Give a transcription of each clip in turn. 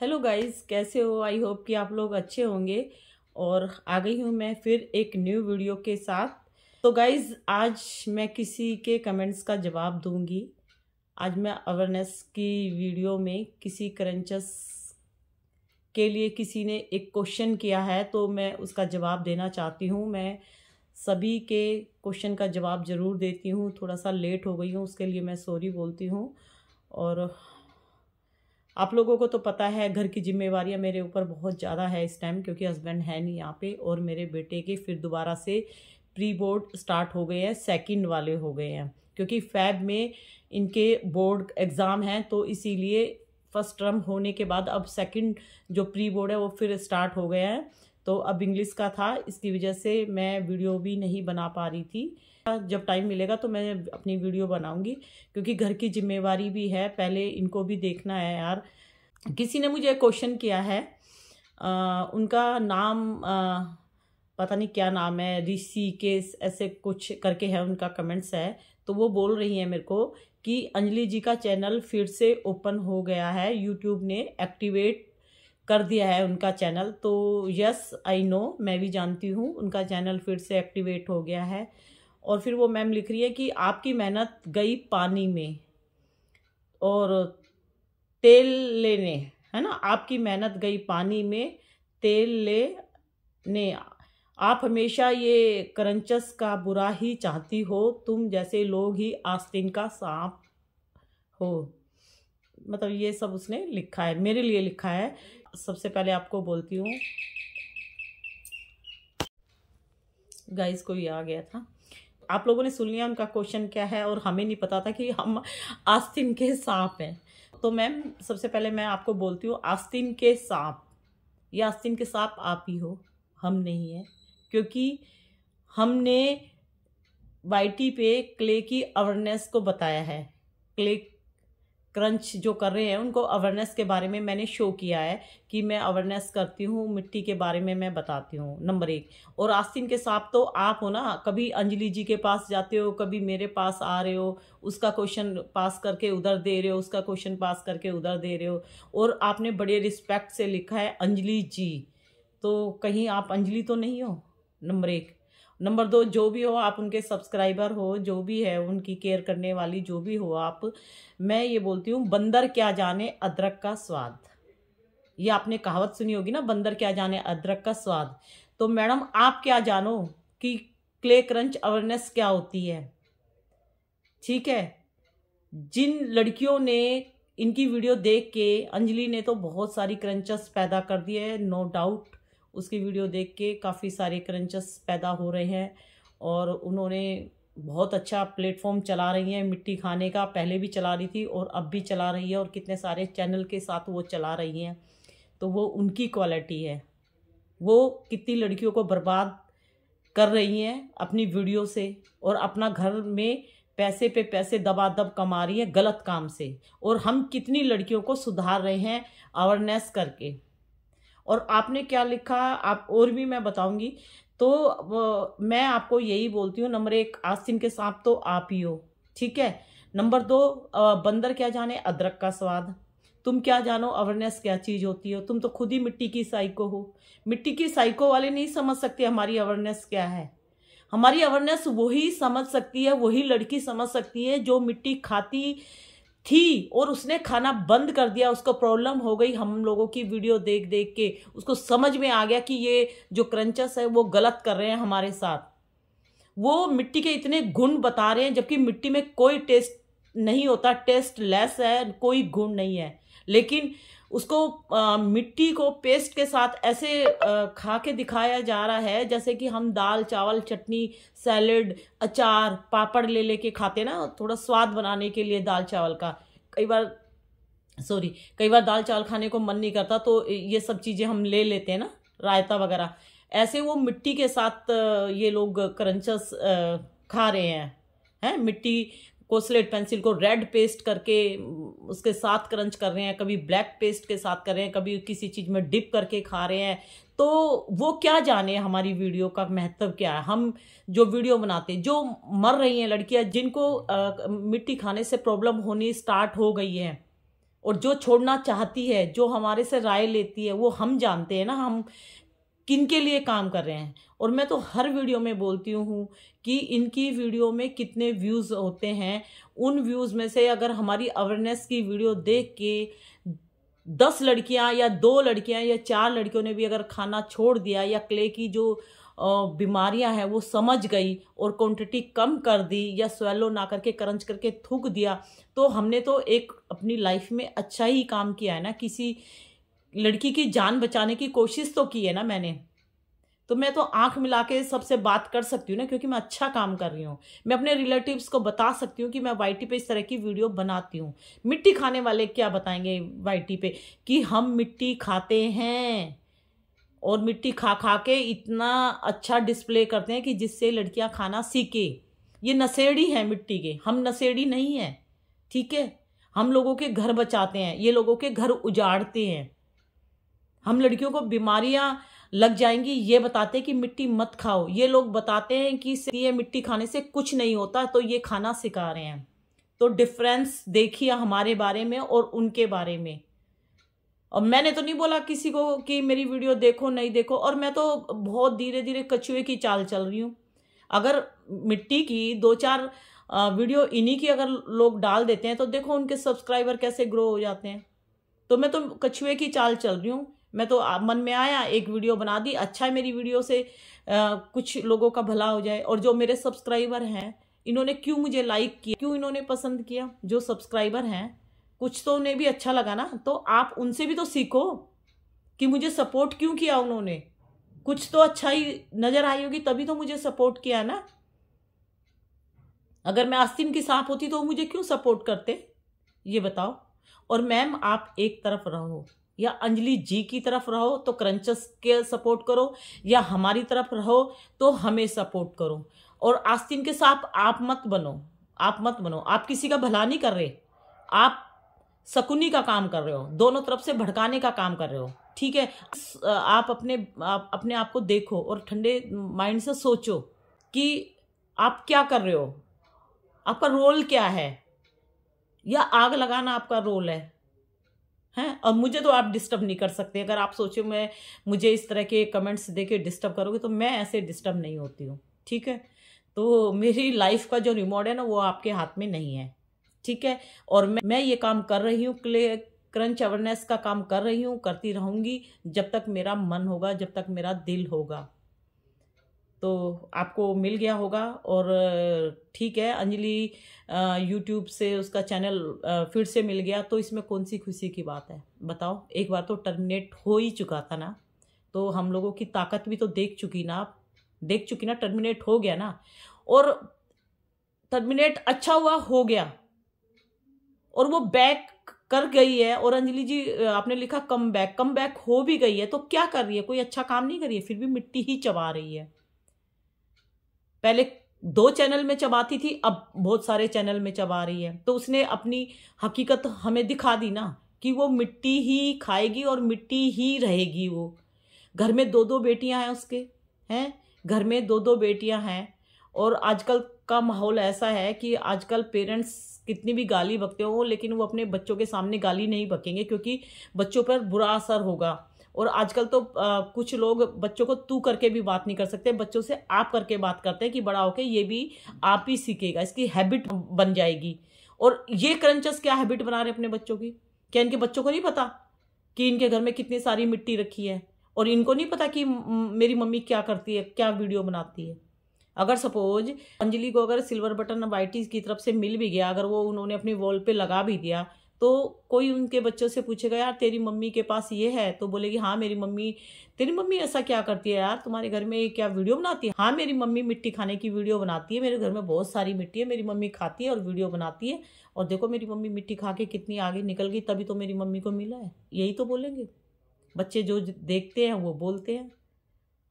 hello guys कैसे हो I hope कि आप लोग अच्छे होंगे और आ गई हूँ मैं फिर एक न्यू वीडियो के साथ तो गाइस आज मैं किसी के कमेंट्स का जवाब दूंगी आज मैं अवेयरनेस की वीडियो में किसी करंचस के लिए किसी ने एक क्वेश्चन किया है तो मैं उसका जवाब देना चाहती हूँ मैं सभी के क्वेश्चन का जवाब ज़रूर देती हूँ थोड़ा सा लेट हो गई हूँ उसके लिए मैं सॉरी बोलती हूँ और आप लोगों को तो पता है घर की जिम्मेवारियां मेरे ऊपर बहुत ज़्यादा है इस टाइम क्योंकि हस्बैंड है नहीं यहाँ पे और मेरे बेटे के फिर दोबारा से प्री बोर्ड स्टार्ट हो गए हैं सेकंड वाले हो गए हैं क्योंकि फैब में इनके बोर्ड एग्ज़ाम हैं तो इसीलिए फर्स्ट टर्म होने के बाद अब सेकंड जो प्री बोर्ड है वो फिर स्टार्ट हो गया है तो अब इंग्लिश का था इसकी वजह से मैं वीडियो भी नहीं बना पा रही थी जब टाइम मिलेगा तो मैं अपनी वीडियो बनाऊंगी क्योंकि घर की जिम्मेवारी भी है पहले इनको भी देखना है यार किसी ने मुझे क्वेश्चन किया है आ, उनका नाम आ, पता नहीं क्या नाम है ऋषि के ऐसे कुछ करके है उनका कमेंट्स है तो वो बोल रही है मेरे को कि अंजलि जी का चैनल फिर से ओपन हो गया है यूट्यूब ने एक्टिवेट कर दिया है उनका चैनल तो यस आई नो मैं भी जानती हूँ उनका चैनल फिर से एक्टिवेट हो गया है और फिर वो मैम लिख रही है कि आपकी मेहनत गई पानी में और तेल लेने है ना आपकी मेहनत गई पानी में तेल लेने आप हमेशा ये करंचस का बुरा ही चाहती हो तुम जैसे लोग ही आस्तीन का सांप हो मतलब ये सब उसने लिखा है मेरे लिए लिखा है सबसे पहले आपको बोलती हूँ गाइस कोई आ गया था आप लोगों ने सुन लिया उनका क्वेश्चन क्या है और हमें नहीं पता था कि हम आस्तीन के सांप हैं तो मैम सबसे पहले मैं आपको बोलती हूँ आस्तीन के सांप या आस्तीन के सांप आप ही हो हम नहीं हैं क्योंकि हमने वाई पे क्ले की अवेयरनेस को बताया है क्ले क्रंच जो कर रहे हैं उनको अवेयरनेस के बारे में मैंने शो किया है कि मैं अवेयरनेस करती हूँ मिट्टी के बारे में मैं बताती हूँ नंबर एक और आस्तीन के साथ तो आप हो ना कभी अंजलि जी के पास जाते हो कभी मेरे पास आ रहे हो उसका क्वेश्चन पास करके उधर दे रहे हो उसका क्वेश्चन पास करके उधर दे रहे हो और आपने बड़े रिस्पेक्ट से लिखा है अंजलि जी तो कहीं आप अंजलि तो नहीं हो नंबर एक नंबर दो जो भी हो आप उनके सब्सक्राइबर हो जो भी है उनकी केयर करने वाली जो भी हो आप मैं ये बोलती हूँ बंदर क्या जाने अदरक का स्वाद ये आपने कहावत सुनी होगी ना बंदर क्या जाने अदरक का स्वाद तो मैडम आप क्या जानो कि क्ले क्रंच अवेयरनेस क्या होती है ठीक है जिन लड़कियों ने इनकी वीडियो देख के अंजलि ने तो बहुत सारी क्रंचस पैदा कर दिए है नो डाउट उसकी वीडियो देख के काफ़ी सारे क्रंचस पैदा हो रहे हैं और उन्होंने बहुत अच्छा प्लेटफॉर्म चला रही हैं मिट्टी खाने का पहले भी चला रही थी और अब भी चला रही है और कितने सारे चैनल के साथ वो चला रही हैं तो वो उनकी क्वालिटी है वो कितनी लड़कियों को बर्बाद कर रही हैं अपनी वीडियो से और अपना घर में पैसे पे पैसे दबा दब कमा रही है गलत काम से और हम कितनी लड़कियों को सुधार रहे हैं अवेयरनेस करके और आपने क्या लिखा आप और भी मैं बताऊंगी तो मैं आपको यही बोलती हूँ नंबर एक आस्तिन के सांप तो आप ही हो ठीक है नंबर दो बंदर क्या जाने अदरक का स्वाद तुम क्या जानो अवेयरनेस क्या चीज़ होती हो तुम तो खुद ही मिट्टी की साइको हो मिट्टी की साइको वाले नहीं समझ सकते हमारी अवेयरनेस क्या है हमारी अवेयरनेस वही समझ सकती है वही लड़की समझ सकती है जो मिट्टी खाती थी और उसने खाना बंद कर दिया उसको प्रॉब्लम हो गई हम लोगों की वीडियो देख देख के उसको समझ में आ गया कि ये जो क्रंचस है वो गलत कर रहे हैं हमारे साथ वो मिट्टी के इतने गुण बता रहे हैं जबकि मिट्टी में कोई टेस्ट नहीं होता टेस्ट लेस है कोई गुण नहीं है लेकिन उसको आ, मिट्टी को पेस्ट के साथ ऐसे आ, खा के दिखाया जा रहा है जैसे कि हम दाल चावल चटनी सैलड अचार पापड़ ले लेके खाते ना थोड़ा स्वाद बनाने के लिए दाल चावल का कई बार सॉरी कई बार दाल चावल खाने को मन नहीं करता तो ये सब चीज़ें हम ले लेते हैं ना रायता वगैरह ऐसे वो मिट्टी के साथ ये लोग करंचस खा रहे हैं हैं मिट्टी कोसलेट पेंसिल को रेड पेस्ट करके उसके साथ क्रंच कर रहे हैं कभी ब्लैक पेस्ट के साथ कर रहे हैं कभी किसी चीज़ में डिप करके खा रहे हैं तो वो क्या जाने हमारी वीडियो का महत्व क्या है हम जो वीडियो बनाते जो मर रही हैं लड़कियां जिनको आ, मिट्टी खाने से प्रॉब्लम होनी स्टार्ट हो गई है और जो छोड़ना चाहती है जो हमारे से राय लेती है वो हम जानते हैं ना हम किन के लिए काम कर रहे हैं और मैं तो हर वीडियो में बोलती हूँ कि इनकी वीडियो में कितने व्यूज़ होते हैं उन व्यूज़ में से अगर हमारी अवेयरनेस की वीडियो देख के दस लड़कियाँ या दो लड़कियाँ या चार लड़कियों ने भी अगर खाना छोड़ दिया या क्ले की जो बीमारियां हैं वो समझ गई और क्वांटिटी कम कर दी या स्वेलो ना करके करंच करके थूक दिया तो हमने तो एक अपनी लाइफ में अच्छा ही काम किया है ना किसी लड़की की जान बचाने की कोशिश तो की है ना मैंने तो मैं तो आंख मिला के सबसे बात कर सकती हूँ ना क्योंकि मैं अच्छा काम कर रही हूँ मैं अपने रिलेटिव्स को बता सकती हूँ कि मैं वाई पे इस तरह की वीडियो बनाती हूँ मिट्टी खाने वाले क्या बताएंगे वाई पे कि हम मिट्टी खाते हैं और मिट्टी खा खा के इतना अच्छा डिस्प्ले करते हैं कि जिससे लड़कियाँ खाना सीखे ये नशेड़ी हैं मिट्टी के हम नशेड़ी नहीं हैं ठीक है हम लोगों के घर बचाते हैं ये लोगों के घर उजाड़ते हैं हम लड़कियों को बीमारियां लग जाएंगी ये बताते हैं कि मिट्टी मत खाओ ये लोग बताते हैं कि ये मिट्टी खाने से कुछ नहीं होता तो ये खाना सिखा रहे हैं तो डिफरेंस देखिए हमारे बारे में और उनके बारे में और मैंने तो नहीं बोला किसी को कि मेरी वीडियो देखो नहीं देखो और मैं तो बहुत धीरे धीरे कछुए की चाल चल रही हूँ अगर मिट्टी की दो चार वीडियो इन्हीं की अगर लोग डाल देते हैं तो देखो उनके सब्सक्राइबर कैसे ग्रो हो जाते हैं तो मैं तो कछुए की चाल चल रही हूँ मैं तो मन में आया एक वीडियो बना दी अच्छा है मेरी वीडियो से आ, कुछ लोगों का भला हो जाए और जो मेरे सब्सक्राइबर हैं इन्होंने क्यों मुझे लाइक किया क्यों इन्होंने पसंद किया जो सब्सक्राइबर हैं कुछ तो उन्हें भी अच्छा लगा ना तो आप उनसे भी तो सीखो कि मुझे सपोर्ट क्यों किया उन्होंने कुछ तो अच्छा ही नज़र आई होगी तभी तो मुझे सपोर्ट किया ना अगर मैं आस्तीन की सांप होती तो मुझे क्यों सपोर्ट करते ये बताओ और मैम आप एक तरफ रहो या अंजलि जी की तरफ रहो तो क्रंचस के सपोर्ट करो या हमारी तरफ रहो तो हमें सपोर्ट करो और आस्तीन के साथ आप मत बनो आप मत बनो आप किसी का भला नहीं कर रहे आप सकुनी का काम कर रहे हो दोनों तरफ से भड़काने का काम कर रहे हो ठीक है आप अपने आप अपने आप को देखो और ठंडे माइंड से सोचो कि आप क्या कर रहे हो आपका रोल क्या है या आग लगाना आपका रोल है हैं और मुझे तो आप डिस्टर्ब नहीं कर सकते अगर आप सोचो मैं मुझे इस तरह के कमेंट्स दे के डिस्टर्ब करोगे तो मैं ऐसे डिस्टर्ब नहीं होती हूँ ठीक है तो मेरी लाइफ का जो रिमोट है ना वो आपके हाथ में नहीं है ठीक है और मैं मैं ये काम कर रही हूँ क्ले क्रंच अवेयरनेस का काम कर रही हूँ करती रहूँगी जब तक मेरा मन होगा जब तक मेरा दिल होगा तो आपको मिल गया होगा और ठीक है अंजलि यूट्यूब से उसका चैनल फिर से मिल गया तो इसमें कौन सी खुशी की बात है बताओ एक बार तो टर्मिनेट हो ही चुका था ना तो हम लोगों की ताकत भी तो देख चुकी ना आप देख चुकी ना टर्मिनेट हो गया ना और टर्मिनेट अच्छा हुआ हो गया और वो बैक कर गई है और अंजलि जी आपने लिखा कम बैक कम बैक हो भी गई है तो क्या कर रही है कोई अच्छा काम नहीं कर रही है फिर भी मिट्टी ही चबा रही है पहले दो चैनल में चबाती थी अब बहुत सारे चैनल में चबा रही है तो उसने अपनी हकीकत हमें दिखा दी ना कि वो मिट्टी ही खाएगी और मिट्टी ही रहेगी वो घर में दो दो बेटियां हैं उसके हैं घर में दो दो बेटियां हैं और आजकल का माहौल ऐसा है कि आजकल पेरेंट्स कितनी भी गाली बकते हो लेकिन वो अपने बच्चों के सामने गाली नहीं बकेंगे क्योंकि बच्चों पर बुरा असर होगा और आजकल तो आ, कुछ लोग बच्चों को तू करके भी बात नहीं कर सकते बच्चों से आप करके बात करते हैं कि बड़ा होके ये भी आप ही सीखेगा इसकी हैबिट बन जाएगी और ये क्रंचस क्या हैबिट बना रहे अपने बच्चों की क्या इनके बच्चों को नहीं पता कि इनके घर में कितनी सारी मिट्टी रखी है और इनको नहीं पता कि मेरी मम्मी क्या करती है क्या वीडियो बनाती है अगर सपोज अंजलि को अगर सिल्वर बटन वाइटीज की तरफ से मिल भी गया अगर वो उन्होंने अपनी वॉल पे लगा भी दिया तो कोई उनके बच्चों से पूछेगा यार तेरी मम्मी के पास ये है तो बोलेगी हाँ मेरी मम्मी तेरी मम्मी ऐसा क्या करती है यार तुम्हारे घर में क्या वीडियो बनाती है हाँ मेरी मम्मी मिट्टी खाने की वीडियो बनाती है मेरे घर में बहुत सारी मिट्टी है मेरी मम्मी खाती है और वीडियो बनाती है और देखो मेरी मम्मी मिट्टी खा के कितनी आगे निकल गई तभी तो मेरी मम्मी को मिला है यही तो बोलेंगे बच्चे जो देखते हैं वो बोलते हैं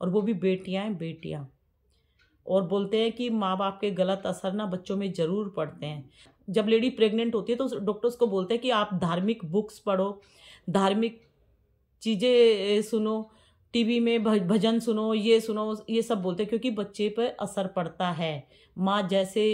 और वो भी बेटियाँ हैं बेटियाँ और बोलते हैं कि माँ बाप के गलत असर ना बच्चों में ज़रूर पड़ते हैं जब लेडी प्रेग्नेंट होती है तो डॉक्टर्स को बोलते हैं कि आप धार्मिक बुक्स पढ़ो धार्मिक चीज़ें सुनो टीवी में भजन सुनो ये सुनो ये सब बोलते हैं क्योंकि बच्चे पर असर पड़ता है माँ जैसे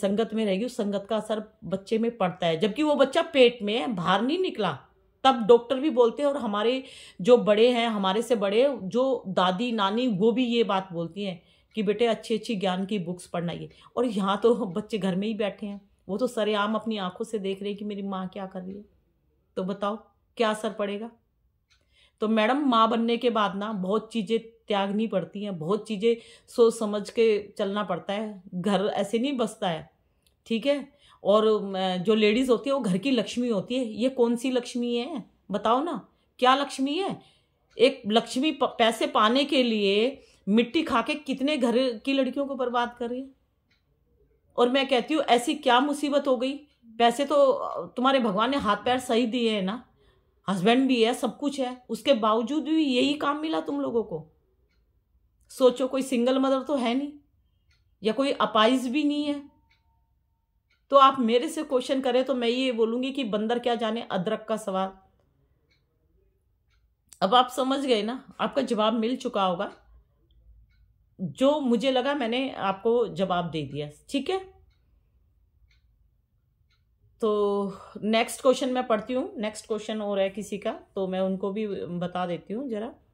संगत में रहेगी उस संगत का असर बच्चे में पड़ता है जबकि वो बच्चा पेट में है बाहर नहीं निकला तब डॉक्टर भी बोलते हैं और हमारे जो बड़े हैं हमारे से बड़े जो दादी नानी वो भी ये बात बोलती हैं कि बेटे अच्छी अच्छी ज्ञान की बुक्स पढ़ना ये और यहाँ तो बच्चे घर में ही बैठे हैं वो तो सरेआम अपनी आंखों से देख रहे हैं कि मेरी माँ क्या कर रही है तो बताओ क्या असर पड़ेगा तो मैडम माँ बनने के बाद ना बहुत चीज़ें त्यागनी पड़ती हैं बहुत चीज़ें सोच समझ के चलना पड़ता है घर ऐसे नहीं बसता है ठीक है और जो लेडीज़ होती है वो घर की लक्ष्मी होती है ये कौन सी लक्ष्मी है बताओ ना क्या लक्ष्मी है एक लक्ष्मी पैसे पाने के लिए मिट्टी खा के कितने घर की लड़कियों को बर्बाद कर रही है और मैं कहती हूँ ऐसी क्या मुसीबत हो गई पैसे तो तुम्हारे भगवान ने हाथ पैर सही दिए हैं ना हस्बैंड भी है सब कुछ है उसके बावजूद भी यही काम मिला तुम लोगों को सोचो कोई सिंगल मदर तो है नहीं या कोई अपाइज भी नहीं है तो आप मेरे से क्वेश्चन करें तो मैं ये बोलूंगी कि बंदर क्या जाने अदरक का सवाल अब आप समझ गए ना आपका जवाब मिल चुका होगा जो मुझे लगा मैंने आपको जवाब दे दिया ठीक है तो नेक्स्ट क्वेश्चन मैं पढ़ती हूँ नेक्स्ट क्वेश्चन और है किसी का तो मैं उनको भी बता देती हूँ ज़रा